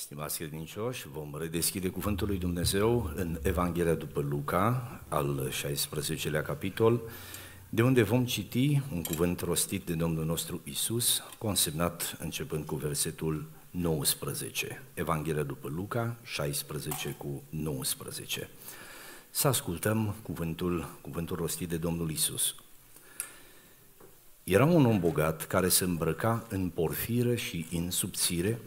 Stimați credincioși, vom redeschide Cuvântul lui Dumnezeu în Evanghelia după Luca, al 16-lea capitol, de unde vom citi un cuvânt rostit de Domnul nostru Isus, consemnat începând cu versetul 19. Evanghelia după Luca, 16 cu 19. Să ascultăm cuvântul, cuvântul rostit de Domnul Isus. Era un om bogat care se îmbrăca în porfire și în subțire,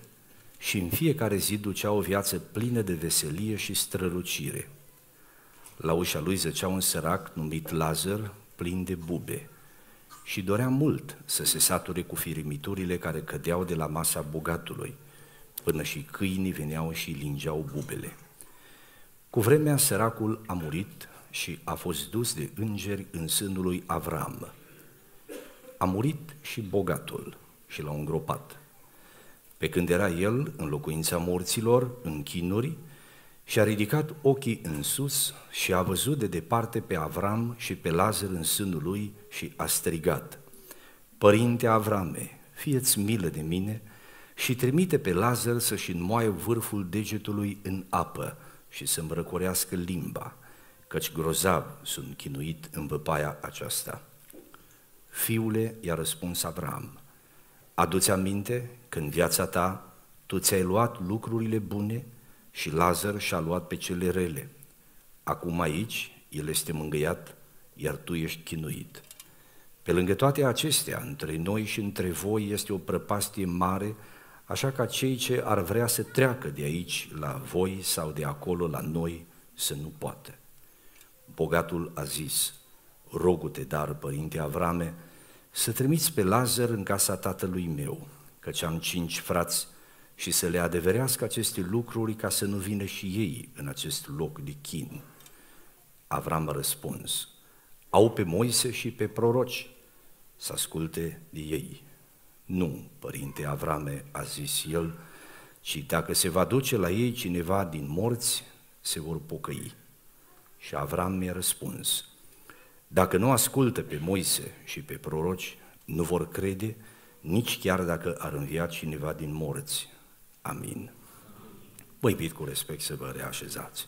și în fiecare zi ducea o viață plină de veselie și strălucire. La ușa lui zăcea un sărac numit Lazar, plin de bube, și dorea mult să se sature cu firimiturile care cădeau de la masa bogatului, până și câinii veneau și lingeau bubele. Cu vremea, săracul a murit și a fost dus de îngeri în sânul lui Avram. A murit și bogatul și l a îngropat – pe când era el în locuința morților, în chinuri, și a ridicat ochii în sus și a văzut de departe pe Avram și pe Lazar în sânul lui și a strigat, Părinte Avrame, fieți milă de mine și trimite pe Lazar să-și înmoaie vârful degetului în apă și să-mi răcorească limba, căci grozav sunt chinuit în văpaia aceasta. Fiule, i-a răspuns Avram, Aduți aminte când viața ta tu ți-ai luat lucrurile bune și Lazar și-a luat pe cele rele. Acum aici el este mângâiat, iar tu ești chinuit. Pe lângă toate acestea, între noi și între voi este o prăpastie mare, așa ca cei ce ar vrea să treacă de aici la voi sau de acolo la noi să nu poată. Bogatul a zis, rogu-te dar, părinte Avrame, să trimiți pe Lazar în casa tatălui meu, căci am cinci frați și să le adeverească aceste lucruri ca să nu vină și ei în acest loc de chin. Avram a răspuns, au pe Moise și pe proroci să asculte de ei. Nu, părinte Avrame, a zis el, ci dacă se va duce la ei cineva din morți, se vor pocăi. Și Avram mi-a răspuns, dacă nu ascultă pe Moise și pe proroci, nu vor crede nici chiar dacă ar învia cineva din morți. Amin. Vă invit cu respect să vă reașezați.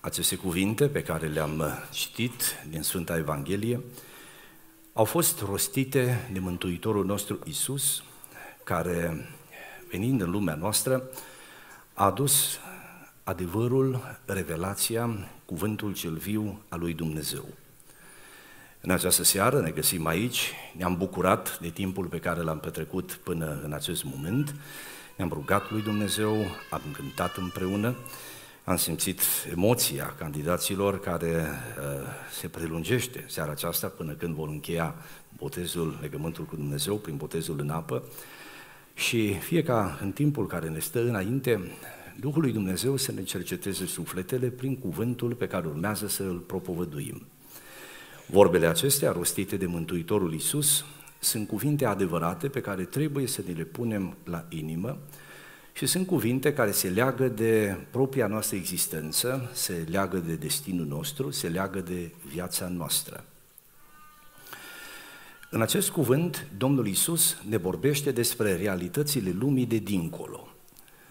Aceste cuvinte pe care le-am citit din Sfânta Evanghelie au fost rostite de Mântuitorul nostru Isus care, venind în lumea noastră, a adus adevărul, revelația, cuvântul cel viu al lui Dumnezeu. În această seară ne găsim aici, ne-am bucurat de timpul pe care l-am petrecut până în acest moment, ne-am rugat lui Dumnezeu, am cântat împreună, am simțit emoția candidaților care uh, se prelungește seara aceasta până când vor încheia botezul, legământul cu Dumnezeu prin botezul în apă. Și fie ca în timpul care ne stă înainte, Duhul lui Dumnezeu să ne cerceteze sufletele prin cuvântul pe care urmează să îl propovăduim. Vorbele acestea, rostite de Mântuitorul Isus, sunt cuvinte adevărate pe care trebuie să ne le punem la inimă și sunt cuvinte care se leagă de propria noastră existență, se leagă de destinul nostru, se leagă de viața noastră. În acest cuvânt, Domnul Isus ne vorbește despre realitățile lumii de dincolo.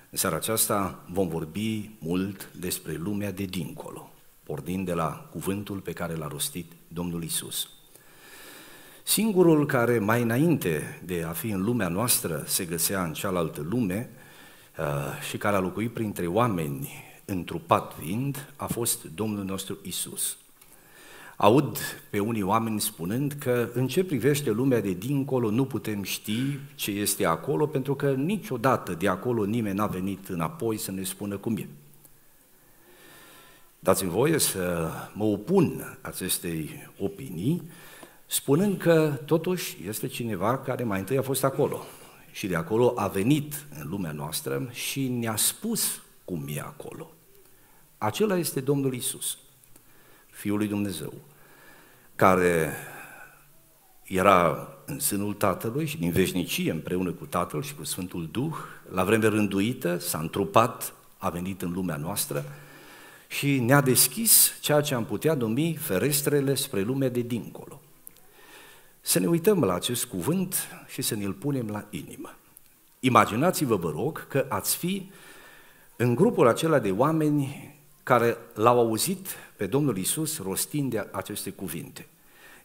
În seara aceasta vom vorbi mult despre lumea de dincolo, pornind de la cuvântul pe care l-a rostit Domnul Isus. Singurul care mai înainte de a fi în lumea noastră se găsea în cealaltă lume uh, și care a locuit printre oameni întrupat vind a fost Domnul nostru Isus. Aud pe unii oameni spunând că în ce privește lumea de dincolo nu putem ști ce este acolo, pentru că niciodată de acolo nimeni n-a venit înapoi să ne spună cum e. Dați-mi voie să mă opun acestei opinii, spunând că totuși este cineva care mai întâi a fost acolo și de acolo a venit în lumea noastră și ne-a spus cum e acolo. Acela este Domnul Isus, Fiul lui Dumnezeu care era în sânul Tatălui și din veșnicie împreună cu Tatăl și cu Sfântul Duh, la vreme rânduită, s-a întrupat, a venit în lumea noastră și ne-a deschis ceea ce am putea numi ferestrele spre lumea de dincolo. Să ne uităm la acest cuvânt și să ne-l punem la inimă. Imaginați-vă, vă rog, că ați fi în grupul acela de oameni care l-au auzit pe Domnul Isus rostind aceste cuvinte.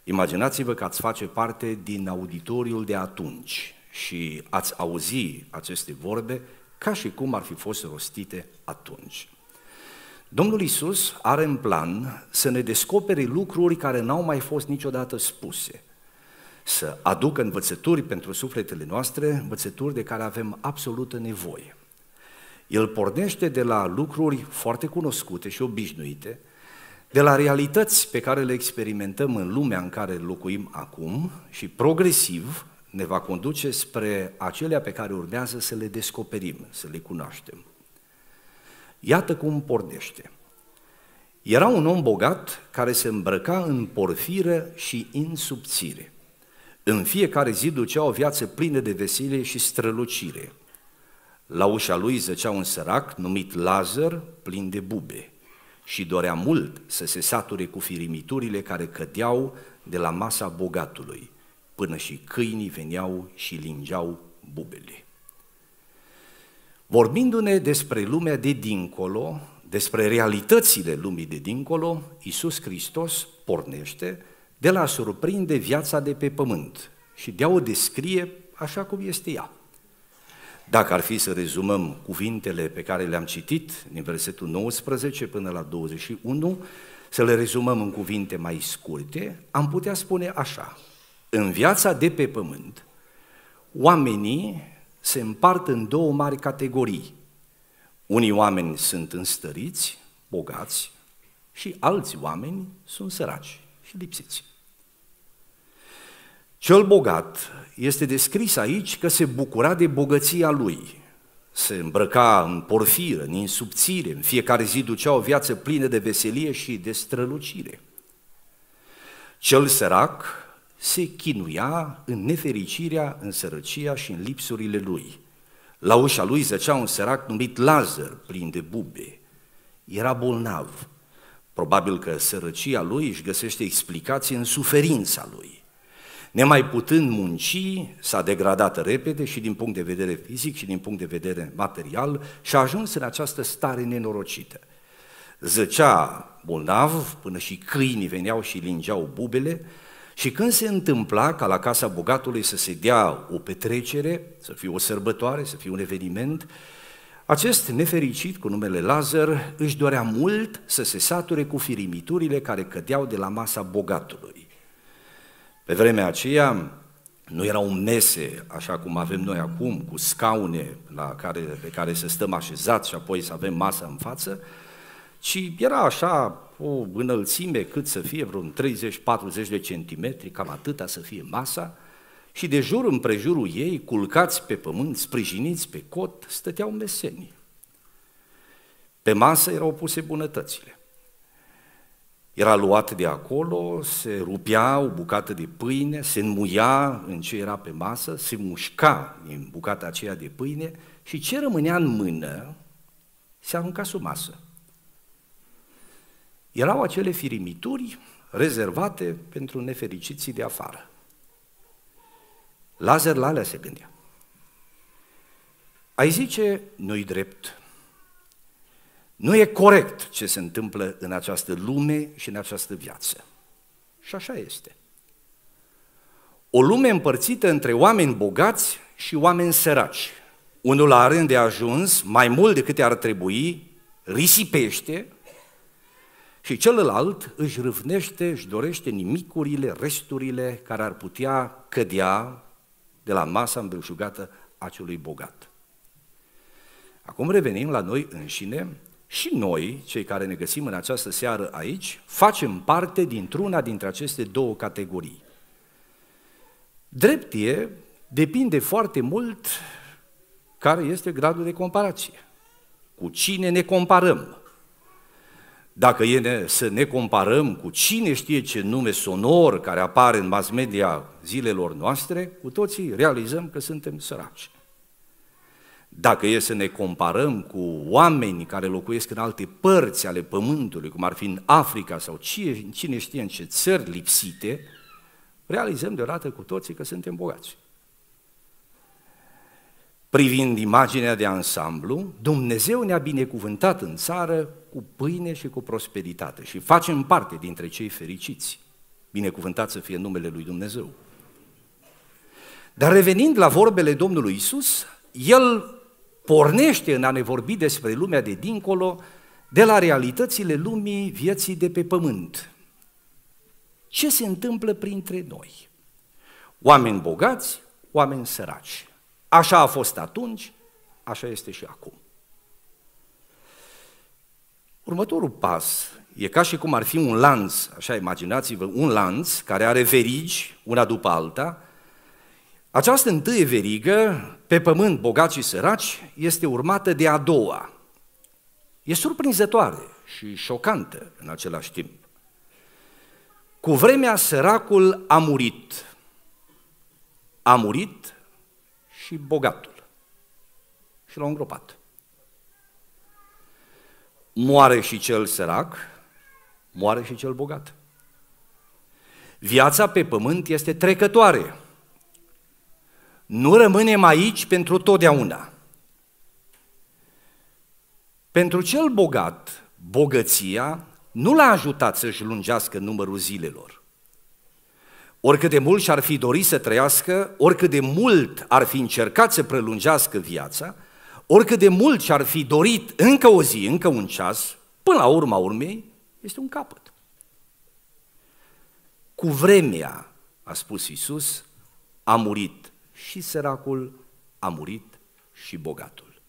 Imaginați-vă că ați face parte din auditoriul de atunci și ați auzi aceste vorbe ca și cum ar fi fost rostite atunci. Domnul Isus are în plan să ne descopere lucruri care n-au mai fost niciodată spuse, să aducă învățături pentru sufletele noastre, învățături de care avem absolută nevoie. El pornește de la lucruri foarte cunoscute și obișnuite, de la realități pe care le experimentăm în lumea în care locuim acum și progresiv ne va conduce spre acelea pe care urmează să le descoperim, să le cunoaștem. Iată cum pornește. Era un om bogat care se îmbrăca în porfiră și în subțire. În fiecare zi ducea o viață plină de veselie și strălucire. La ușa lui zăcea un sărac numit Lazar, plin de bube și dorea mult să se sature cu firimiturile care cădeau de la masa bogatului, până și câinii veneau și lingeau bubele. Vorbindu-ne despre lumea de dincolo, despre realitățile lumii de dincolo, Iisus Hristos pornește de la a surprinde viața de pe pământ și de a o descrie așa cum este ea. Dacă ar fi să rezumăm cuvintele pe care le-am citit din versetul 19 până la 21, să le rezumăm în cuvinte mai scurte, am putea spune așa. În viața de pe pământ, oamenii se împart în două mari categorii. Unii oameni sunt înstăriți, bogați, și alți oameni sunt săraci și lipsiți. Cel bogat este descris aici că se bucura de bogăția lui. Se îmbrăca în porfiră, în insubțire, în fiecare zi ducea o viață plină de veselie și de strălucire. Cel sărac se chinuia în nefericirea, în sărăcia și în lipsurile lui. La ușa lui zăcea un sărac numit Lazar, plin de bube. Era bolnav. Probabil că sărăcia lui își găsește explicații în suferința lui. Nemai putând munci, s-a degradat repede și din punct de vedere fizic și din punct de vedere material și a ajuns în această stare nenorocită. Zăcea bolnav, până și câinii veneau și lingeau bubele, și când se întâmpla ca la casa bogatului să se dea o petrecere, să fie o sărbătoare, să fie un eveniment, acest nefericit cu numele Lazar își dorea mult să se sature cu firimiturile care cădeau de la masa bogatului. Pe vremea aceea nu erau mese, așa cum avem noi acum, cu scaune la care, pe care să stăm așezați și apoi să avem masă în față, ci era așa o înălțime cât să fie, vreo 30-40 de centimetri, cam atâta să fie masa, și de jur împrejurul ei, culcați pe pământ, sprijiniți pe cot, stăteau mesenii. Pe masă erau puse bunătățile era luat de acolo, se rupea o bucată de pâine, se înmuia în ce era pe masă, se mușca din bucata aceea de pâine și ce rămânea în mână se arunca sub masă. Erau acele firimituri rezervate pentru nefericiții de afară. Lazar la alea se gândea. Ai zice, nu-i drept, nu e corect ce se întâmplă în această lume și în această viață. Și așa este. O lume împărțită între oameni bogați și oameni săraci. Unul la rând de ajuns, mai mult decât ar trebui, risipește și celălalt își râvnește, își dorește nimicurile, resturile care ar putea cădea de la masa îmbelșugată a celui bogat. Acum revenim la noi înșine și noi, cei care ne găsim în această seară aici, facem parte dintr-una dintre aceste două categorii. Dreptie depinde foarte mult care este gradul de comparație. Cu cine ne comparăm? Dacă e ne, să ne comparăm cu cine știe ce nume sonor care apare în mass media zilelor noastre, cu toții realizăm că suntem săraci. Dacă e să ne comparăm cu oameni care locuiesc în alte părți ale pământului, cum ar fi în Africa sau cine știe în ce țări lipsite, realizăm deodată cu toții că suntem bogați. Privind imaginea de ansamblu, Dumnezeu ne-a binecuvântat în țară cu pâine și cu prosperitate și facem parte dintre cei fericiți. Binecuvântat să fie numele lui Dumnezeu. Dar revenind la vorbele Domnului Isus, el pornește în a ne vorbi despre lumea de dincolo, de la realitățile lumii vieții de pe pământ. Ce se întâmplă printre noi? Oameni bogați, oameni săraci. Așa a fost atunci, așa este și acum. Următorul pas e ca și cum ar fi un lanț, așa imaginați-vă, un lanț care are verigi, una după alta, această întâie verigă, pe pământ bogați și săraci, este urmată de a doua. E surprinzătoare și șocantă în același timp. Cu vremea săracul a murit. A murit și bogatul. Și l-a îngropat. Moare și cel sărac, moare și cel bogat. Viața pe pământ este trecătoare. Nu rămânem aici pentru totdeauna. Pentru cel bogat, bogăția nu l-a ajutat să-și lungească numărul zilelor. Oricât de mult și-ar fi dorit să trăiască, oricât de mult ar fi încercat să prelungească viața, oricât de mult și-ar fi dorit încă o zi, încă un ceas, până la urma urmei, este un capăt. Cu vremea, a spus Isus, a murit și săracul, a murit și bogatul.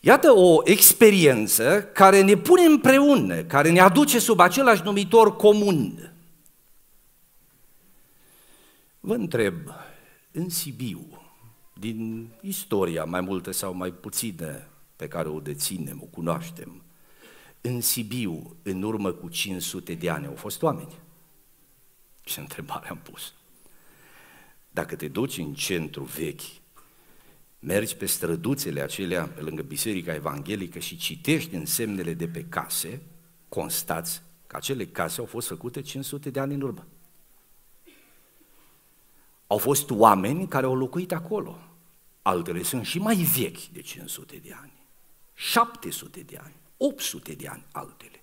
Iată o experiență care ne pune împreună, care ne aduce sub același numitor comun. Vă întreb, în Sibiu, din istoria mai multă sau mai puțină pe care o deținem, o cunoaștem, în Sibiu, în urmă cu 500 de ani, au fost oameni? Ce întrebare am pus? Dacă te duci în centru vechi, mergi pe străduțele acelea pe lângă Biserica Evanghelică și citești însemnele de pe case, constați că acele case au fost făcute 500 de ani în urmă. Au fost oameni care au locuit acolo. Altele sunt și mai vechi de 500 de ani, 700 de ani, 800 de ani altele.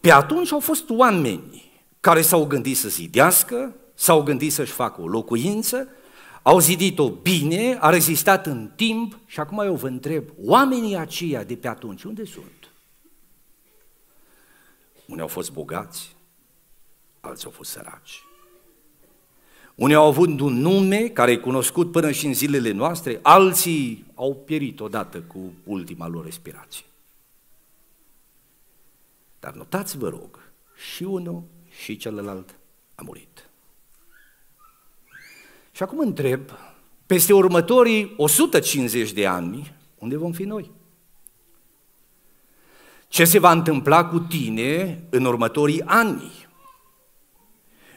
Pe atunci au fost oameni care s-au gândit să zidească, s-au gândit să-și facă o locuință, au zidit-o bine, a rezistat în timp și acum eu vă întreb, oamenii aceia de pe atunci, unde sunt? Unii au fost bogați, alții au fost săraci. Unii au avut un nume care e cunoscut până și în zilele noastre, alții au pierit odată cu ultima lor respirație. Dar notați, vă rog, și unul și celălalt a murit. Și acum întreb, peste următorii 150 de ani, unde vom fi noi? Ce se va întâmpla cu tine în următorii ani?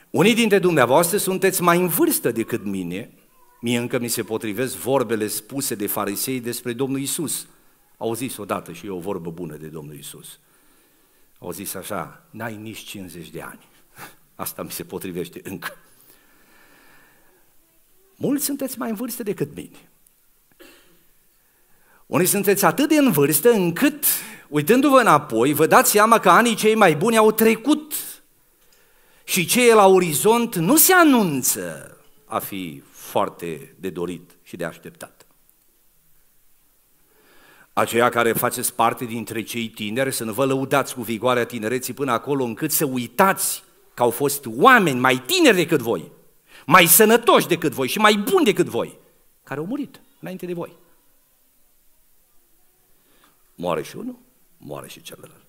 Unii dintre dumneavoastră sunteți mai în vârstă decât mine. Mie încă mi se potrivesc vorbele spuse de farisei despre Domnul Isus. Au zis odată și eu o vorbă bună de Domnul Isus. Au zis așa, n-ai nici 50 de ani. Asta mi se potrivește încă. Mulți sunteți mai în vârstă decât mine. Unii sunteți atât de în vârstă încât, uitându-vă înapoi, vă dați seama că anii cei mai buni au trecut și ce e la orizont nu se anunță a fi foarte de dorit și de așteptat. Aceia care faceți parte dintre cei tineri să nu vă lăudați cu vigoarea tinereții până acolo încât să uitați că au fost oameni mai tineri decât voi, mai sănătoși decât voi și mai buni decât voi, care au murit înainte de voi. Moare și unul, moare și celălalt.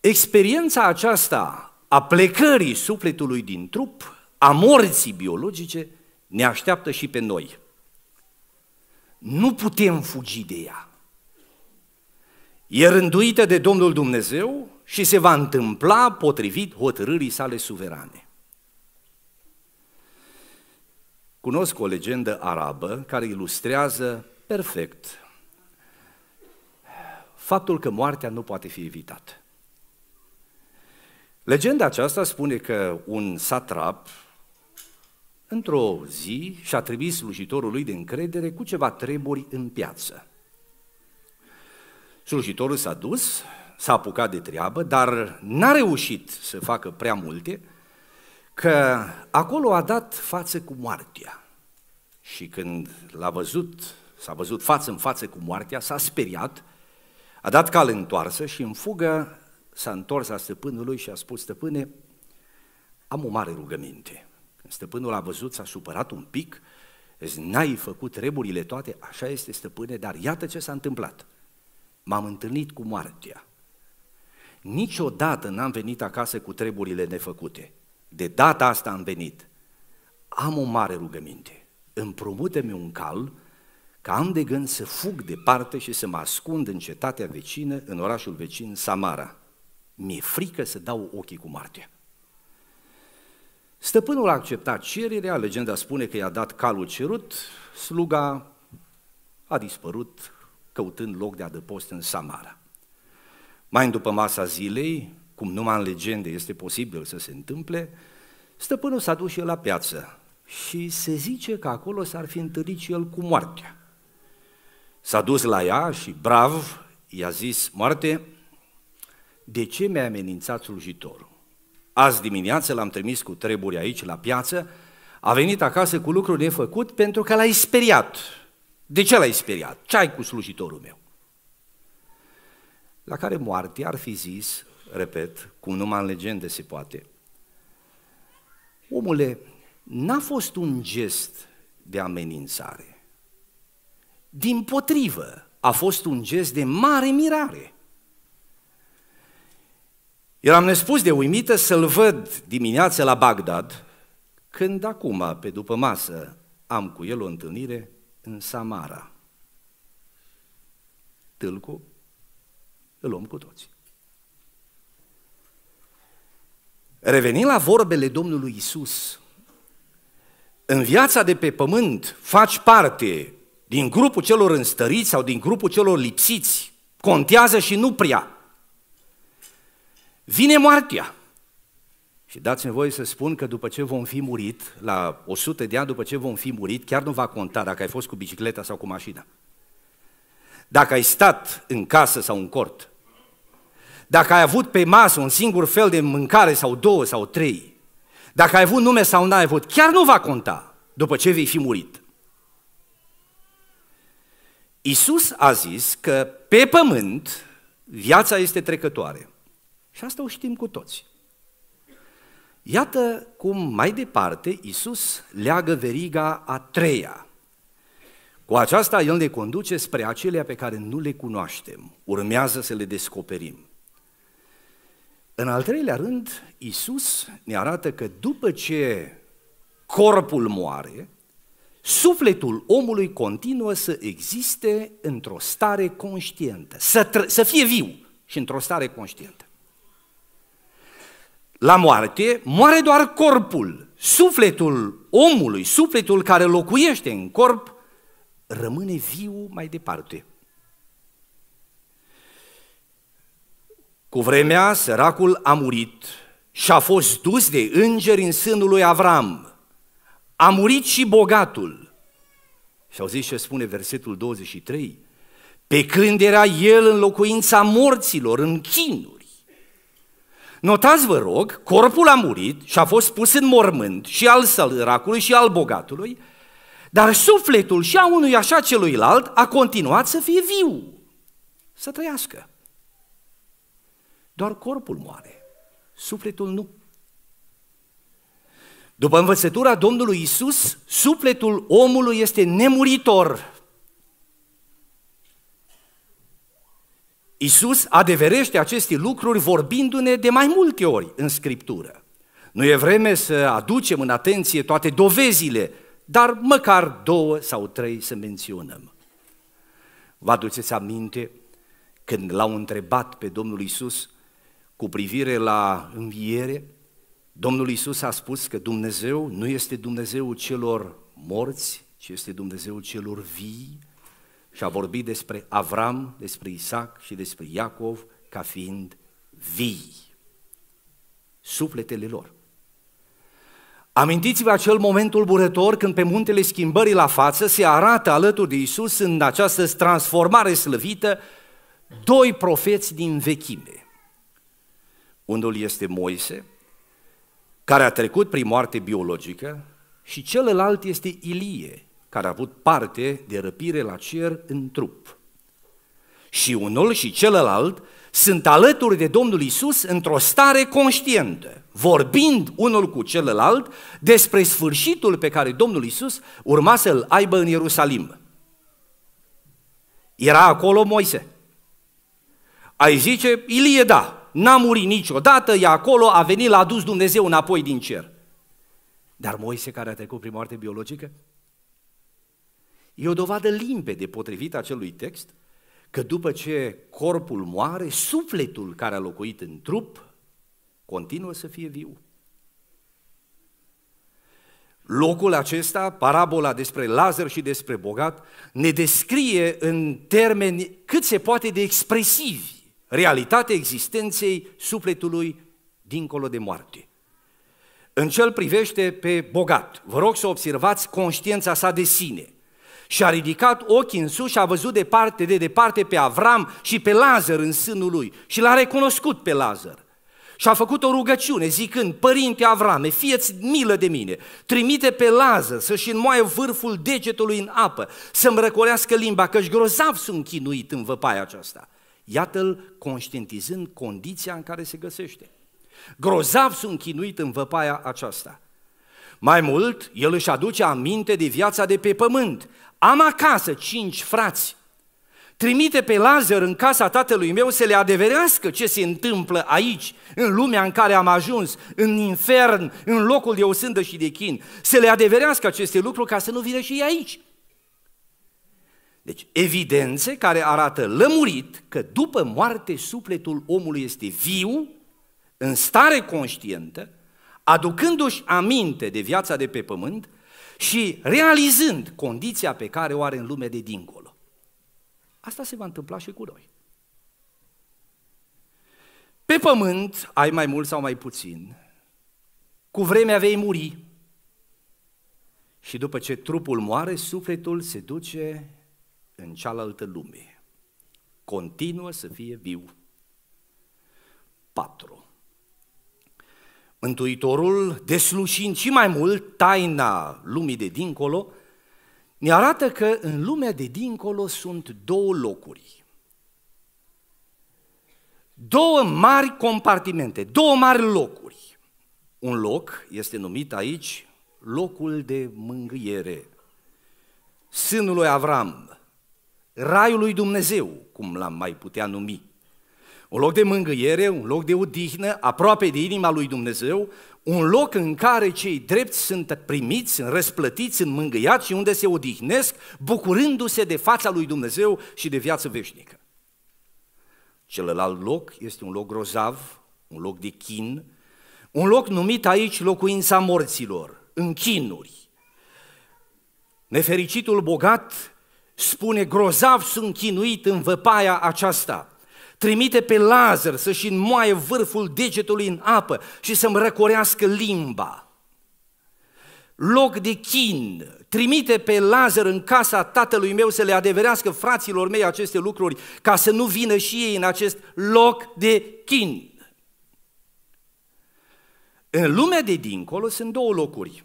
Experiența aceasta a plecării sufletului din trup, a morții biologice, ne așteaptă și pe noi. Nu putem fugi de ea. E rânduită de Domnul Dumnezeu și se va întâmpla potrivit hotărârii sale suverane. Cunosc o legendă arabă care ilustrează perfect faptul că moartea nu poate fi evitată. Legenda aceasta spune că un satrap, într-o zi, și-a trimis slujitorul lui de încredere cu ceva treburi în piață. Slujitorul s-a dus s-a apucat de treabă, dar n-a reușit să facă prea multe, că acolo a dat față cu moartea. Și când l-a văzut, s-a văzut față în față cu moartea, s-a speriat, a dat cal întoarsă și în fugă s-a întors la stăpânului și a spus, stăpâne, am o mare rugăminte. Când stăpânul a văzut, s-a supărat un pic, zi, n-ai făcut treburile toate, așa este stăpâne, dar iată ce s-a întâmplat. M-am întâlnit cu moartea Niciodată n-am venit acasă cu treburile nefăcute. De data asta am venit. Am o mare rugăminte. împrumute mi un cal că am de gând să fug departe și să mă ascund în cetatea vecină, în orașul vecin Samara. Mi-e frică să dau ochii cu moartea. Stăpânul a acceptat cererea, legenda spune că i-a dat calul cerut, sluga a dispărut căutând loc de adăpost în Samara. Mai în după masa zilei, cum numai în legende este posibil să se întâmple, stăpânul s-a dus și el la piață și se zice că acolo s-ar fi întâlnit și el cu moartea. S-a dus la ea și brav i-a zis, moarte, de ce mi-ai amenințat slujitorul? Azi dimineață l-am trimis cu treburi aici la piață, a venit acasă cu lucruri nefăcut pentru că l-ai speriat. De ce l-ai speriat? Ce ai cu slujitorul meu? la care moartea ar fi zis, repet, cum numai în legende se poate, omule, n-a fost un gest de amenințare. Din potrivă, a fost un gest de mare mirare. Eram nespus de uimită să-l văd dimineața la Bagdad, când acum, pe după masă, am cu el o întâlnire în Samara. Tâlcu îl luăm cu toți. Revenind la vorbele Domnului Isus, în viața de pe pământ faci parte din grupul celor înstăriți sau din grupul celor lipsiți. Contează și nu prea. Vine moartea. Și dați-mi voie să spun că după ce vom fi murit, la 100 de ani după ce vom fi murit, chiar nu va conta dacă ai fost cu bicicleta sau cu mașina. Dacă ai stat în casă sau în cort, dacă ai avut pe masă un singur fel de mâncare sau două sau trei, dacă ai avut nume sau n-ai avut, chiar nu va conta după ce vei fi murit. Isus a zis că pe pământ viața este trecătoare. Și asta o știm cu toți. Iată cum mai departe Isus leagă veriga a treia cu aceasta El ne conduce spre acelea pe care nu le cunoaștem, urmează să le descoperim. În al treilea rând, Isus ne arată că după ce corpul moare, sufletul omului continuă să existe într-o stare conștientă, să, tr- să fie viu și într-o stare conștientă. La moarte, moare doar corpul. Sufletul omului, sufletul care locuiește în corp, rămâne viu mai departe. Cu vremea, săracul a murit și a fost dus de îngeri în sânul lui Avram. A murit și bogatul. Și auziți ce spune versetul 23? Pe când era el în locuința morților, în chinuri. Notați, vă rog, corpul a murit și a fost pus în mormânt și al săracului și al bogatului, dar sufletul și a unui așa celuilalt a continuat să fie viu, să trăiască. Doar corpul moare, sufletul nu. După învățătura Domnului Isus, sufletul omului este nemuritor. Isus adeverește aceste lucruri vorbindu-ne de mai multe ori în Scriptură. Nu e vreme să aducem în atenție toate dovezile dar măcar două sau trei să menționăm. Vă aduceți aminte când l-au întrebat pe Domnul Isus cu privire la înviere, Domnul Isus a spus că Dumnezeu nu este Dumnezeu celor morți, ci este Dumnezeu celor vii și a vorbit despre Avram, despre Isaac și despre Iacov ca fiind vii, sufletele lor. Amintiți-vă acel moment tulburător când pe muntele schimbării la față se arată alături de Isus în această transformare slăvită doi profeți din vechime. Unul este Moise, care a trecut prin moarte biologică, și celălalt este Ilie, care a avut parte de răpire la cer în trup. Și unul și celălalt sunt alături de Domnul Isus într-o stare conștientă vorbind unul cu celălalt despre sfârșitul pe care Domnul Isus urma să-l aibă în Ierusalim. Era acolo Moise. Ai zice, Ilie da, n-a murit niciodată, e acolo, a venit, l-a dus Dumnezeu înapoi din cer. Dar Moise care a trecut prin moarte biologică? E o dovadă limpede potrivit acelui text că după ce corpul moare, sufletul care a locuit în trup continuă să fie viu. Locul acesta, parabola despre Lazar și despre bogat, ne descrie în termeni cât se poate de expresivi realitatea existenței sufletului dincolo de moarte. În cel privește pe bogat, vă rog să observați conștiința sa de sine. Și a ridicat ochii în sus și a văzut departe, de departe pe Avram și pe Lazar în sânul lui. Și l-a recunoscut pe Lazar și a făcut o rugăciune zicând, Părinte Avrame, fieți milă de mine, trimite pe Lază să-și înmoaie vârful degetului în apă, să-mi răcorească limba, că-și grozav sunt chinuit în văpaia aceasta. Iată-l conștientizând condiția în care se găsește. Grozav sunt chinuit în văpaia aceasta. Mai mult, el își aduce aminte de viața de pe pământ. Am acasă cinci frați, Trimite pe Lazar în casa tatălui meu să le adeverească ce se întâmplă aici, în lumea în care am ajuns, în infern, în locul de osândă și de chin. Să le adeverească aceste lucruri ca să nu vină și ei aici. Deci, evidențe care arată lămurit că după moarte sufletul omului este viu, în stare conștientă, aducându-și aminte de viața de pe pământ și realizând condiția pe care o are în lume de dincolo. Asta se va întâmpla și cu noi. Pe pământ ai mai mult sau mai puțin, cu vremea vei muri. Și după ce trupul moare, sufletul se duce în cealaltă lume. Continuă să fie viu. 4. Mântuitorul, deslușind și mai mult taina lumii de dincolo, ne arată că în lumea de dincolo sunt două locuri. Două mari compartimente, două mari locuri. Un loc este numit aici locul de mângâiere, sânul lui Avram, raiul lui Dumnezeu, cum l-am mai putea numi un loc de mângâiere, un loc de odihnă, aproape de inima lui Dumnezeu, un loc în care cei drepți sunt primiți, sunt răsplătiți, sunt mângâiați și unde se odihnesc, bucurându-se de fața lui Dumnezeu și de viață veșnică. Celălalt loc este un loc grozav, un loc de chin, un loc numit aici locuința morților, în chinuri. Nefericitul bogat spune, grozav sunt chinuit în văpaia aceasta – Trimite pe Lazar să-și înmoaie vârful degetului în apă și să-mi răcorească limba. Loc de chin, trimite pe Lazar în casa tatălui meu să le adeverească fraților mei aceste lucruri, ca să nu vină și ei în acest loc de chin. În lumea de dincolo sunt două locuri,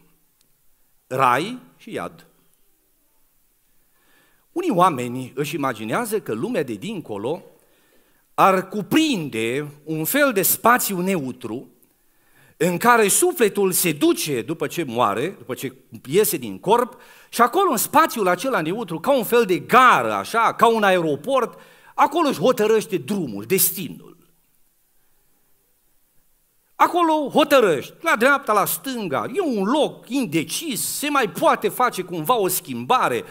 rai și iad. Unii oameni își imaginează că lumea de dincolo ar cuprinde un fel de spațiu neutru în care sufletul se duce după ce moare, după ce iese din corp, și acolo în spațiul acela neutru, ca un fel de gară, așa, ca un aeroport, acolo își hotărăște drumul, destinul. Acolo hotărăști, la dreapta, la stânga, e un loc indecis, se mai poate face cumva o schimbare,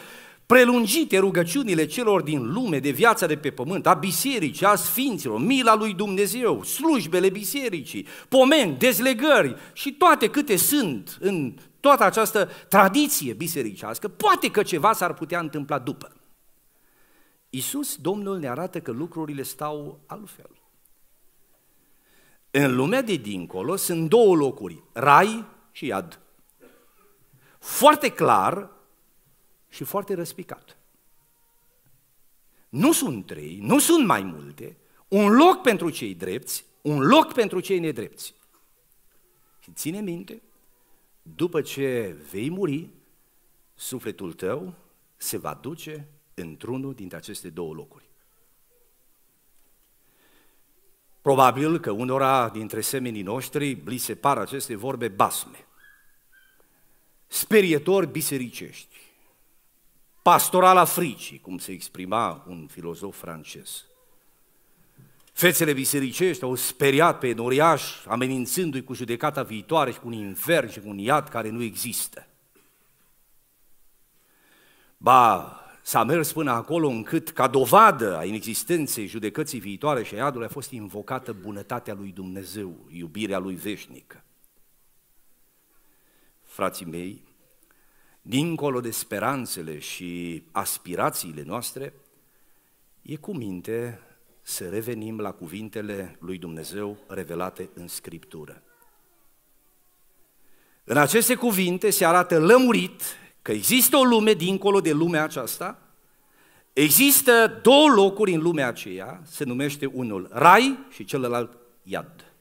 prelungite rugăciunile celor din lume de viața de pe pământ, a bisericii, a sfinților, mila lui Dumnezeu, slujbele bisericii, pomeni, dezlegări și toate câte sunt în toată această tradiție bisericească, poate că ceva s-ar putea întâmpla după. Iisus, Domnul, ne arată că lucrurile stau altfel. În lumea de dincolo sunt două locuri, rai și iad. Foarte clar, și foarte răspicat. Nu sunt trei, nu sunt mai multe, un loc pentru cei drepți, un loc pentru cei nedrepți. Și ține minte, după ce vei muri, sufletul tău se va duce într-unul dintre aceste două locuri. Probabil că unora dintre semenii noștri li se par aceste vorbe basme, sperietori bisericești, pastorala fricii, cum se exprima un filozof francez. Fețele bisericești au speriat pe Noriaș, amenințându-i cu judecata viitoare și cu un infern și cu un iad care nu există. Ba, s-a mers până acolo încât, ca dovadă a inexistenței judecății viitoare și a iadului, a fost invocată bunătatea lui Dumnezeu, iubirea lui veșnică. Frații mei, dincolo de speranțele și aspirațiile noastre, e cu minte să revenim la cuvintele lui Dumnezeu revelate în Scriptură. În aceste cuvinte se arată lămurit că există o lume dincolo de lumea aceasta, există două locuri în lumea aceea, se numește unul Rai și celălalt Iad.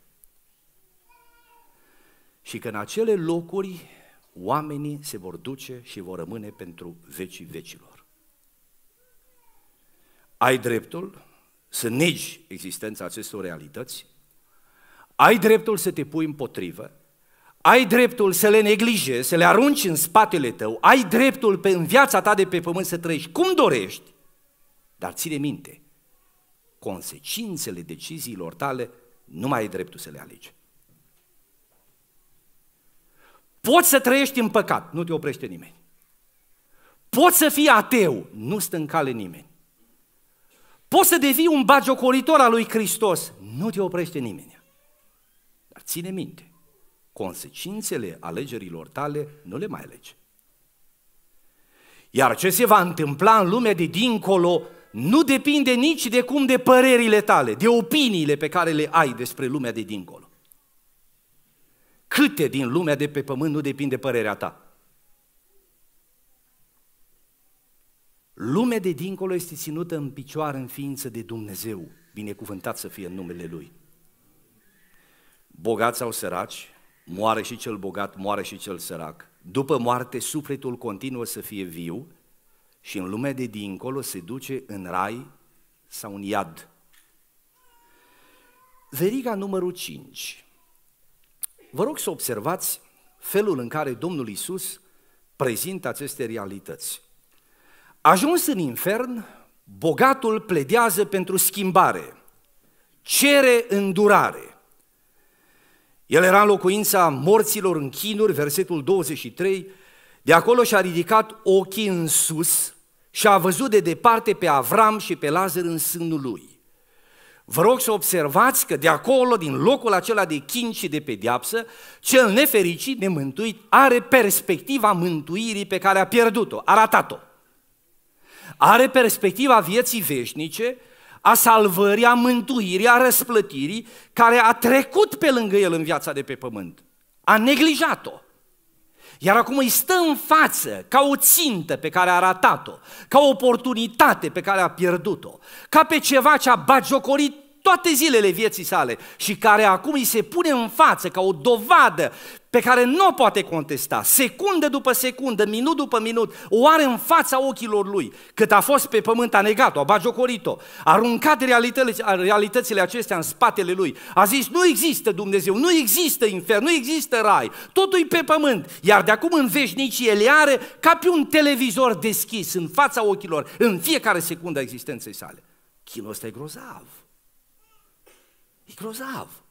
Și că în acele locuri oamenii se vor duce și vor rămâne pentru vecii vecilor. Ai dreptul să negi existența acestor realități, ai dreptul să te pui împotrivă, ai dreptul să le neglijezi, să le arunci în spatele tău, ai dreptul pe, în viața ta de pe pământ să trăiești cum dorești, dar ține minte, consecințele deciziilor tale nu mai ai dreptul să le alegi. Poți să trăiești în păcat, nu te oprește nimeni. Poți să fii ateu, nu stă în cale nimeni. Poți să devii un bagiocoritor al lui Hristos, nu te oprește nimeni. Dar ține minte, consecințele alegerilor tale nu le mai alegi. Iar ce se va întâmpla în lumea de dincolo nu depinde nici de cum de părerile tale, de opiniile pe care le ai despre lumea de dincolo. Câte din lumea de pe pământ nu depinde părerea ta? Lumea de dincolo este ținută în picioare în ființă de Dumnezeu, binecuvântat să fie în numele Lui. Bogați sau săraci, moare și cel bogat, moare și cel sărac. După moarte, sufletul continuă să fie viu și în lumea de dincolo se duce în rai sau în iad. Veriga numărul 5 vă rog să observați felul în care Domnul Isus prezintă aceste realități. Ajuns în infern, bogatul pledează pentru schimbare, cere îndurare. El era în locuința morților în chinuri, versetul 23, de acolo și-a ridicat ochii în sus și a văzut de departe pe Avram și pe Lazar în sânul lui. Vă rog să observați că de acolo, din locul acela de chin și de pediapsă, cel nefericit, nemântuit, are perspectiva mântuirii pe care a pierdut-o, a ratat-o. Are perspectiva vieții veșnice, a salvării, a mântuirii, a răsplătirii, care a trecut pe lângă el în viața de pe pământ. A neglijat-o. Iar acum îi stă în față ca o țintă pe care a ratat-o, ca o oportunitate pe care a pierdut-o, ca pe ceva ce a bagiocorit toate zilele vieții sale și care acum îi se pune în față ca o dovadă pe care nu o poate contesta, secundă după secundă, minut după minut, o are în fața ochilor lui. Cât a fost pe pământ, a negat-o, a bagiocorit-o, a aruncat realitățile acestea în spatele lui. A zis, nu există Dumnezeu, nu există infern, nu există rai, totul e pe pământ. Iar de acum în veșnicie ele are ca pe un televizor deschis în fața ochilor, în fiecare secundă a existenței sale. Chinul ăsta e grozav grozav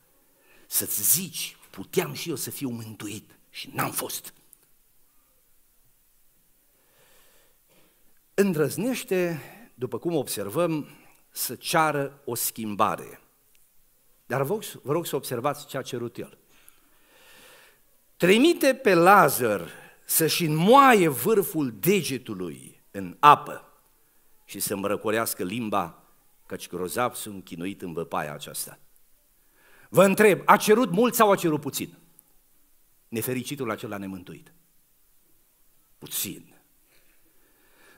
să-ți zici, puteam și eu să fiu mântuit și n-am fost. Îndrăznește, după cum observăm, să ceară o schimbare. Dar vă, vă rog să observați ce a cerut el. Trimite pe Lazar să-și înmoaie vârful degetului în apă și să-mi răcorească limba, căci grozav sunt chinuit în văpaia aceasta. Vă întreb, a cerut mult sau a cerut puțin? Nefericitul acela nemântuit. Puțin.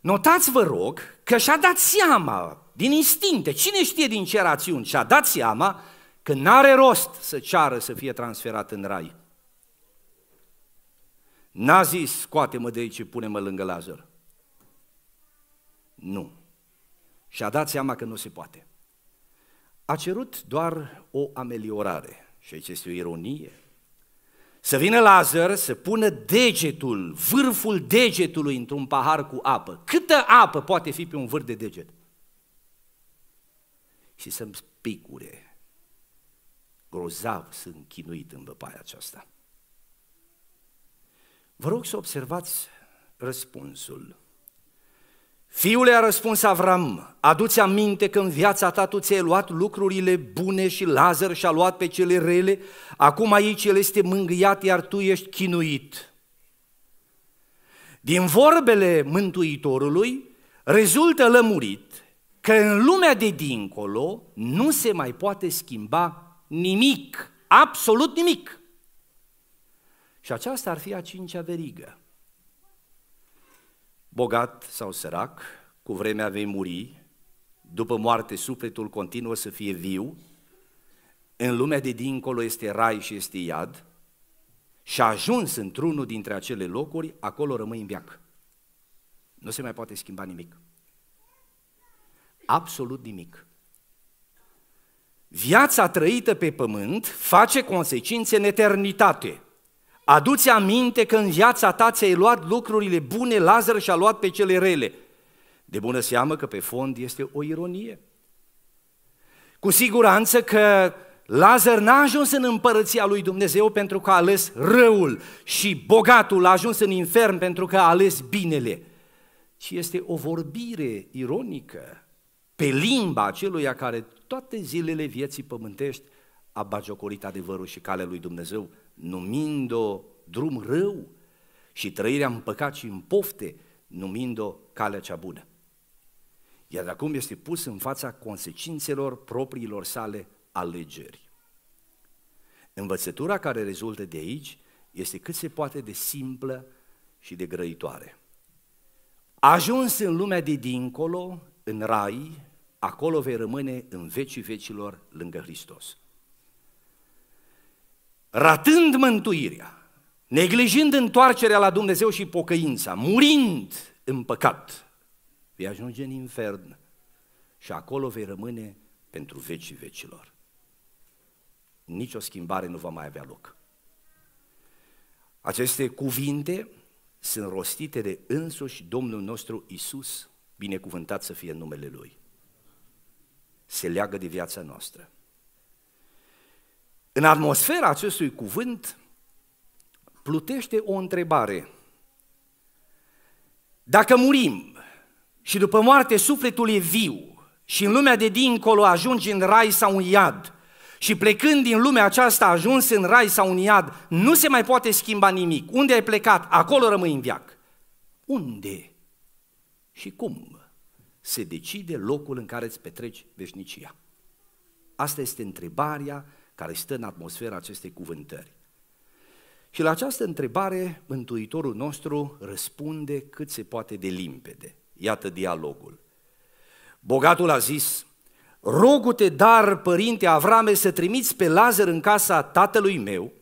Notați, vă rog, că și-a dat seama, din instincte, cine știe din ce rațiuni, și-a dat seama că n-are rost să ceară să fie transferat în rai. N-a zis, scoate-mă de aici, pune-mă lângă Lazar. Nu. Și-a dat seama că nu se poate a cerut doar o ameliorare. Și aici este o ironie. Să vină Lazar să pună degetul, vârful degetului într-un pahar cu apă. Câtă apă poate fi pe un vârf de deget? Și să-mi spicure. Grozav sunt chinuit în văpaia aceasta. Vă rog să observați răspunsul Fiule, a răspuns Avram, adu-ți aminte că în viața ta tu ți-ai luat lucrurile bune și Lazar și-a luat pe cele rele, acum aici el este mângâiat, iar tu ești chinuit. Din vorbele Mântuitorului rezultă lămurit că în lumea de dincolo nu se mai poate schimba nimic, absolut nimic. Și aceasta ar fi a cincea verigă bogat sau sărac, cu vremea vei muri, după moarte sufletul continuă să fie viu, în lumea de dincolo este rai și este iad, și ajuns într-unul dintre acele locuri, acolo rămâi în veac. Nu se mai poate schimba nimic. Absolut nimic. Viața trăită pe pământ face consecințe în eternitate. Aduți aminte că în viața ta ți-ai luat lucrurile bune, Lazar și-a luat pe cele rele. De bună seamă că pe fond este o ironie. Cu siguranță că Lazar n-a ajuns în împărăția lui Dumnezeu pentru că a ales răul și bogatul a ajuns în infern pentru că a ales binele. Și este o vorbire ironică pe limba aceluia care toate zilele vieții pământești a bagiocorit adevărul și calea lui Dumnezeu numind-o drum rău și trăirea în păcat și în pofte, numind-o calea cea bună. Iar acum este pus în fața consecințelor propriilor sale alegeri. Învățătura care rezultă de aici este cât se poate de simplă și de grăitoare. Ajuns în lumea de dincolo, în rai, acolo vei rămâne în vecii vecilor lângă Hristos ratând mântuirea, neglijând întoarcerea la Dumnezeu și pocăința, murind în păcat, vei ajunge în infern și acolo vei rămâne pentru vecii vecilor. Nici o schimbare nu va mai avea loc. Aceste cuvinte sunt rostite de însuși Domnul nostru Isus, binecuvântat să fie numele Lui. Se leagă de viața noastră. În atmosfera acestui cuvânt plutește o întrebare. Dacă murim și după moarte sufletul e viu și în lumea de dincolo ajungi în rai sau în iad și plecând din lumea aceasta ajuns în rai sau în iad, nu se mai poate schimba nimic. Unde ai plecat? Acolo rămâi în viac. Unde și cum se decide locul în care îți petreci veșnicia? Asta este întrebarea care stă în atmosfera acestei cuvântări. Și la această întrebare, Mântuitorul nostru răspunde cât se poate de limpede. Iată dialogul. Bogatul a zis, rogu-te dar, părinte Avrame, să trimiți pe Lazar în casa tatălui meu,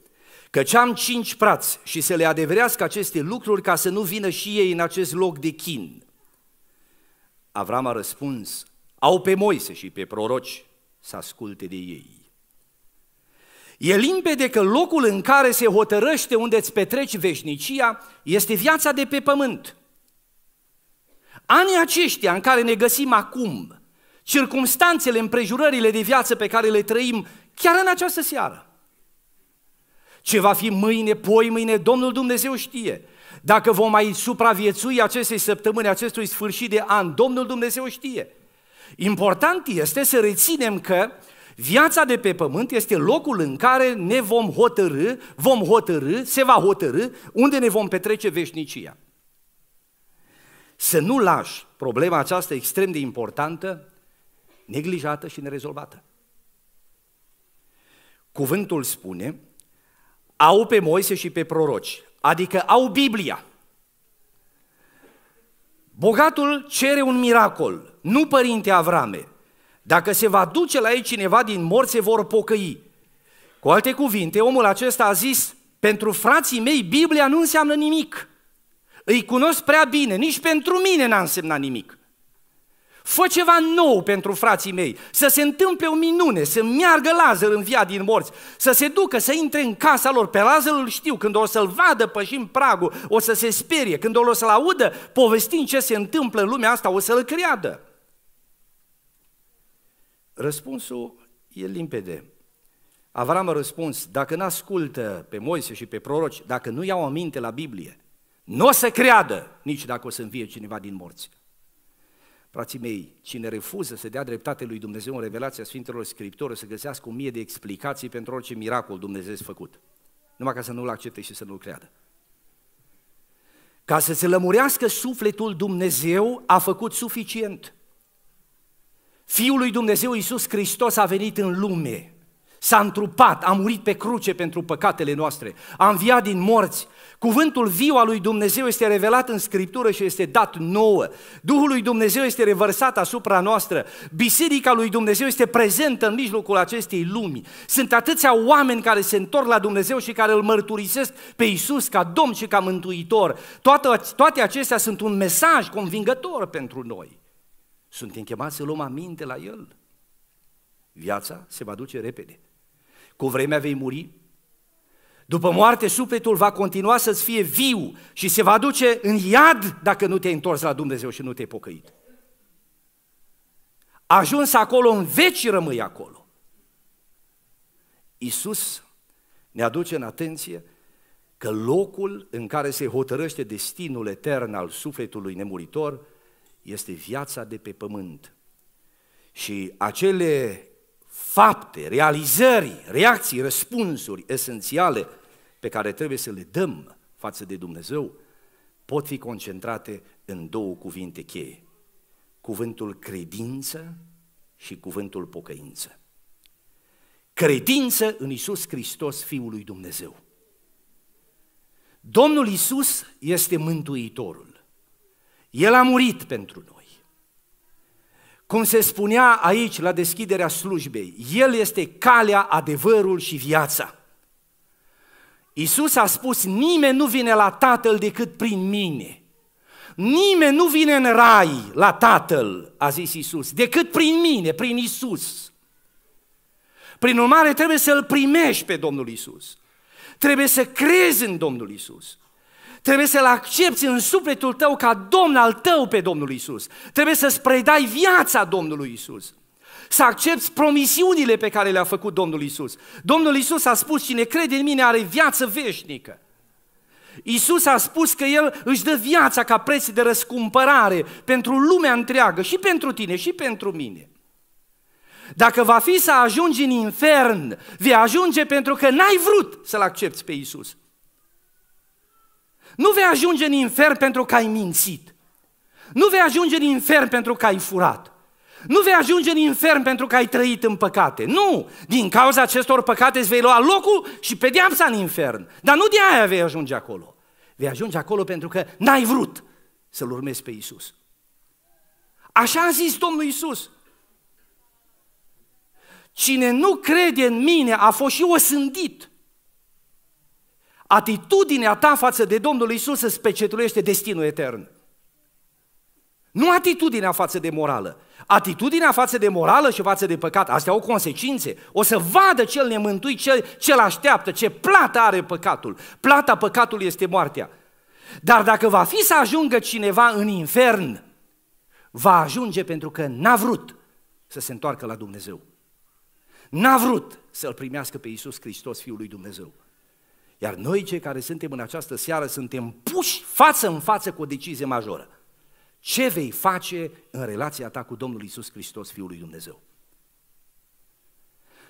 că am cinci prați și să le adeverească aceste lucruri ca să nu vină și ei în acest loc de chin. Avram a răspuns, au pe Moise și pe proroci să asculte de ei. E limpede că locul în care se hotărăște unde îți petreci veșnicia este viața de pe pământ. Anii aceștia în care ne găsim acum, circumstanțele, împrejurările de viață pe care le trăim chiar în această seară. Ce va fi mâine, poi mâine, Domnul Dumnezeu știe. Dacă vom mai supraviețui acestei săptămâni, acestui sfârșit de an, Domnul Dumnezeu știe. Important este să reținem că Viața de pe pământ este locul în care ne vom hotărâ, vom hotărâ, se va hotărâ unde ne vom petrece veșnicia. Să nu lași problema aceasta extrem de importantă, neglijată și nerezolvată. Cuvântul spune, au pe Moise și pe proroci, adică au Biblia. Bogatul cere un miracol, nu părinte Avrame, dacă se va duce la ei cineva din morți, se vor pocăi. Cu alte cuvinte, omul acesta a zis, pentru frații mei Biblia nu înseamnă nimic. Îi cunosc prea bine, nici pentru mine n-a însemnat nimic. Fă ceva nou pentru frații mei, să se întâmple o minune, să meargă Lazar în via din morți, să se ducă, să intre în casa lor. Pe Lazar îl știu, când o să-l vadă pășind pragul, o să se sperie, când o să-l audă povestind ce se întâmplă în lumea asta, o să-l creadă. Răspunsul e limpede. Avram a răspuns, dacă nu ascultă pe Moise și pe proroci, dacă nu iau aminte la Biblie, nu o să creadă nici dacă o să învie cineva din morți. Frații mei, cine refuză să dea dreptate lui Dumnezeu în revelația Sfintelor Scriptură, să găsească o mie de explicații pentru orice miracol Dumnezeu a făcut. Numai ca să nu-L accepte și să nu-L creadă. Ca să se lămurească sufletul Dumnezeu a făcut suficient – Fiul lui Dumnezeu Iisus Hristos a venit în lume, s-a întrupat, a murit pe cruce pentru păcatele noastre, a înviat din morți. Cuvântul viu al lui Dumnezeu este revelat în Scriptură și este dat nouă. Duhul lui Dumnezeu este revărsat asupra noastră. Biserica lui Dumnezeu este prezentă în mijlocul acestei lumi. Sunt atâția oameni care se întorc la Dumnezeu și care îl mărturisesc pe Isus ca Domn și ca Mântuitor. Toate, toate acestea sunt un mesaj convingător pentru noi. Suntem chemați să luăm aminte la El. Viața se va duce repede. Cu vremea vei muri. După moarte, sufletul va continua să-ți fie viu și se va duce în iad dacă nu te-ai întors la Dumnezeu și nu te-ai pocăit. Ajuns acolo, în veci rămâi acolo. Iisus ne aduce în atenție că locul în care se hotărăște destinul etern al sufletului nemuritor este viața de pe pământ. Și acele fapte, realizări, reacții, răspunsuri esențiale pe care trebuie să le dăm față de Dumnezeu, pot fi concentrate în două cuvinte cheie. Cuvântul credință și cuvântul pocăință. Credință în Isus Hristos, Fiul lui Dumnezeu. Domnul Isus este Mântuitorul. El a murit pentru noi. Cum se spunea aici la deschiderea slujbei, El este calea, adevărul și viața. Isus a spus, nimeni nu vine la Tatăl decât prin mine. Nimeni nu vine în rai la Tatăl, a zis Isus, decât prin mine, prin Isus. Prin urmare, trebuie să-L primești pe Domnul Isus. Trebuie să crezi în Domnul Isus. Trebuie să-L accepti în sufletul tău ca Domn al tău pe Domnul Isus. Trebuie să-ți predai viața Domnului Isus. Să accepti promisiunile pe care le-a făcut Domnul Isus. Domnul Isus a spus, cine crede în mine are viață veșnică. Isus a spus că El își dă viața ca preț de răscumpărare pentru lumea întreagă, și pentru tine, și pentru mine. Dacă va fi să ajungi în infern, vei ajunge pentru că n-ai vrut să-L accepti pe Isus. Nu vei ajunge în infern pentru că ai mințit. Nu vei ajunge în infern pentru că ai furat. Nu vei ajunge în infern pentru că ai trăit în păcate. Nu! Din cauza acestor păcate îți vei lua locul și pedeapsa în infern. Dar nu de aia vei ajunge acolo. Vei ajunge acolo pentru că n-ai vrut să-L urmezi pe Isus. Așa a zis Domnul Isus. Cine nu crede în mine a fost și osândit Atitudinea ta față de Domnul Isus îți pecetulește destinul etern. Nu atitudinea față de morală. Atitudinea față de morală și față de păcat, astea au consecințe. O să vadă cel nemântuit, cel, cel așteaptă, ce plată are păcatul. Plata păcatului este moartea. Dar dacă va fi să ajungă cineva în infern, va ajunge pentru că n-a vrut să se întoarcă la Dumnezeu. N-a vrut să-L primească pe Iisus Hristos, Fiul lui Dumnezeu. Iar noi, cei care suntem în această seară, suntem puși față în față cu o decizie majoră. Ce vei face în relația ta cu Domnul Isus Hristos, Fiul lui Dumnezeu?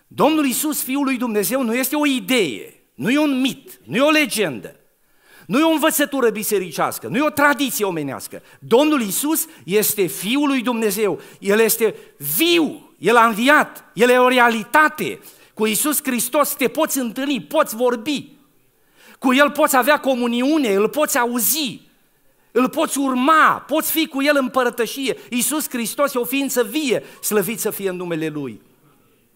Domnul Isus, Fiul lui Dumnezeu, nu este o idee, nu e un mit, nu e o legendă, nu e o învățătură bisericească, nu e o tradiție omenească. Domnul Isus este Fiul lui Dumnezeu, El este viu, El a înviat, El e o realitate. Cu Isus Hristos te poți întâlni, poți vorbi, cu El poți avea comuniune, îl poți auzi, îl poți urma, poți fi cu El în părătășie. Iisus Hristos e o ființă vie, slăvit să fie în numele Lui.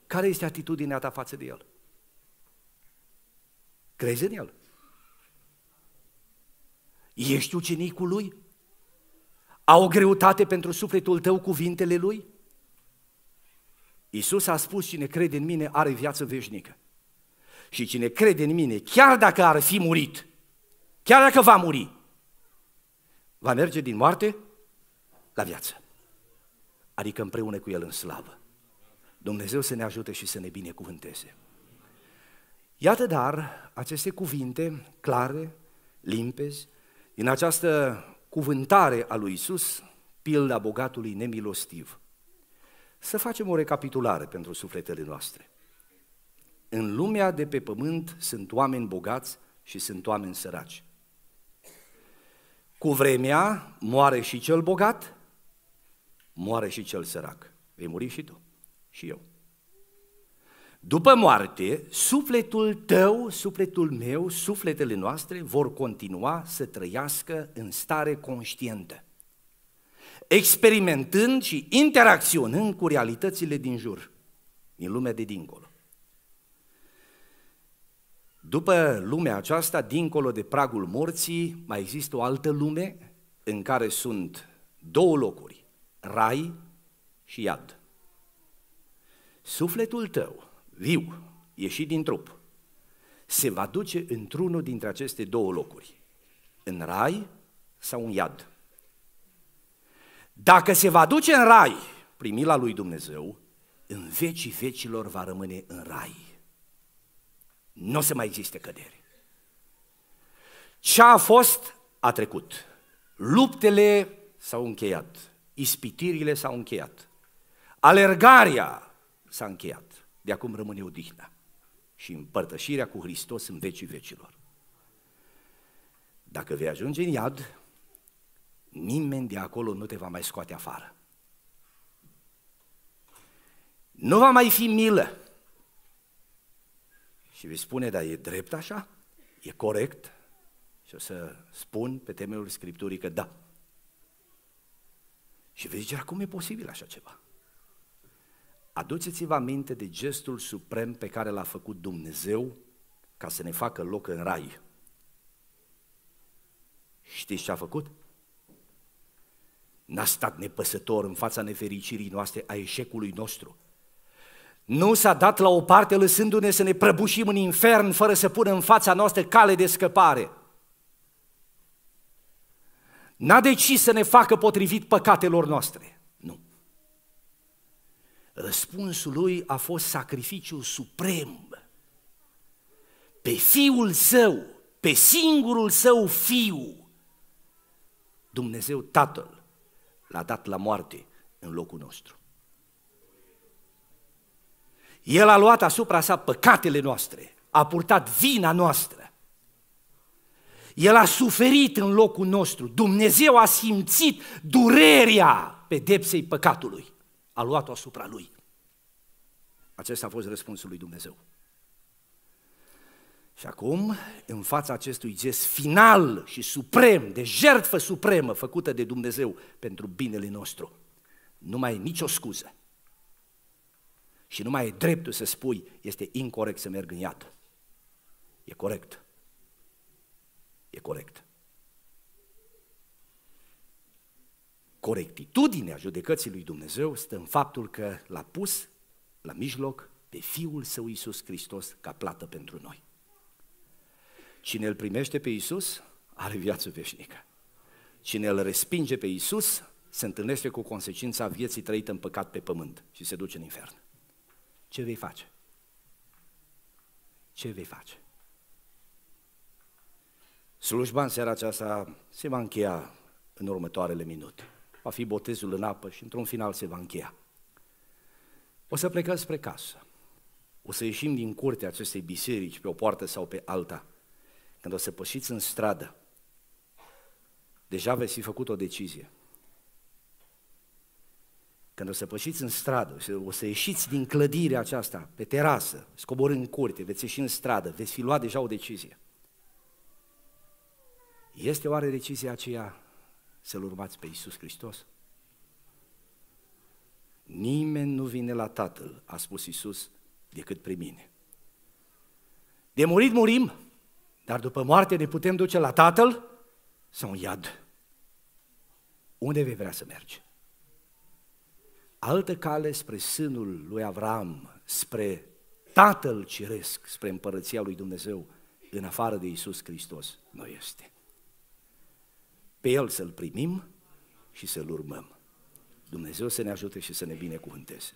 Care este atitudinea ta față de El? Crezi în El? Ești ucenicul Lui? Au o greutate pentru sufletul tău cuvintele Lui? Iisus a spus, cine crede în mine are viață veșnică. Și cine crede în mine, chiar dacă ar fi murit, chiar dacă va muri, va merge din moarte la viață. Adică împreună cu El în slavă. Dumnezeu să ne ajute și să ne binecuvânteze. Iată dar aceste cuvinte clare, limpezi, din această cuvântare a lui Isus, pilda bogatului nemilostiv. Să facem o recapitulare pentru sufletele noastre. În lumea de pe pământ sunt oameni bogați și sunt oameni săraci. Cu vremea moare și cel bogat, moare și cel sărac. Vei muri și tu și eu. După moarte, sufletul tău, sufletul meu, sufletele noastre vor continua să trăiască în stare conștientă, experimentând și interacționând cu realitățile din jur, din lumea de dincolo. După lumea aceasta, dincolo de pragul morții, mai există o altă lume în care sunt două locuri, rai și iad. Sufletul tău, viu, ieșit din trup, se va duce într-unul dintre aceste două locuri, în rai sau în iad. Dacă se va duce în rai, primila lui Dumnezeu, în vecii vecilor va rămâne în rai. Nu o să mai existe cădere. Ce a fost, a trecut. Luptele s-au încheiat, ispitirile s-au încheiat, alergarea s-a încheiat. De acum rămâne odihna și împărtășirea cu Hristos în vecii vecilor. Dacă vei ajunge în iad, nimeni de acolo nu te va mai scoate afară. Nu va mai fi milă. Și vei spune, dar e drept așa? E corect? Și o să spun pe temelul Scripturii că da. Și vei zice, cum e posibil așa ceva? Aduceți-vă aminte de gestul suprem pe care l-a făcut Dumnezeu ca să ne facă loc în rai. Știți ce a făcut? N-a stat nepăsător în fața nefericirii noastre, a eșecului nostru. Nu s-a dat la o parte lăsându-ne să ne prăbușim în infern fără să pună în fața noastră cale de scăpare. N-a decis să ne facă potrivit păcatelor noastre. Nu. Răspunsul lui a fost sacrificiul suprem pe fiul său, pe singurul său fiu. Dumnezeu Tatăl l-a dat la moarte în locul nostru. El a luat asupra sa păcatele noastre, a purtat vina noastră. El a suferit în locul nostru. Dumnezeu a simțit durerea pedepsei păcatului. A luat-o asupra lui. Acesta a fost răspunsul lui Dumnezeu. Și acum, în fața acestui gest final și suprem, de jertfă supremă făcută de Dumnezeu pentru binele nostru, nu mai e nicio scuză și nu mai e dreptul să spui, este incorrect să merg în iad. E corect. E corect. Corectitudinea judecății lui Dumnezeu stă în faptul că l-a pus la mijloc pe Fiul Său Iisus Hristos ca plată pentru noi. Cine îl primește pe Iisus are viață veșnică. Cine îl respinge pe Iisus se întâlnește cu consecința vieții trăite în păcat pe pământ și se duce în infern ce vei face? Ce vei face? Slujba în seara aceasta se va încheia în următoarele minute. Va fi botezul în apă și într-un final se va încheia. O să plecăm spre casă. O să ieșim din curtea acestei biserici pe o poartă sau pe alta. Când o să pășiți în stradă, deja veți fi făcut o decizie. Când o să pășiți în stradă, o să ieșiți din clădirea aceasta, pe terasă, scoborând în curte, veți ieși în stradă, veți fi luat deja o decizie. Este oare decizia aceea să-L urmați pe Iisus Hristos? Nimeni nu vine la Tatăl, a spus Iisus, decât prin mine. De murit murim, dar după moarte ne putem duce la Tatăl sau în iad. Unde vei vrea să mergi? altă cale spre sânul lui Avram, spre Tatăl Ceresc, spre împărăția lui Dumnezeu, în afară de Isus Hristos, nu este. Pe El să-L primim și să-L urmăm. Dumnezeu să ne ajute și să ne binecuvânteze.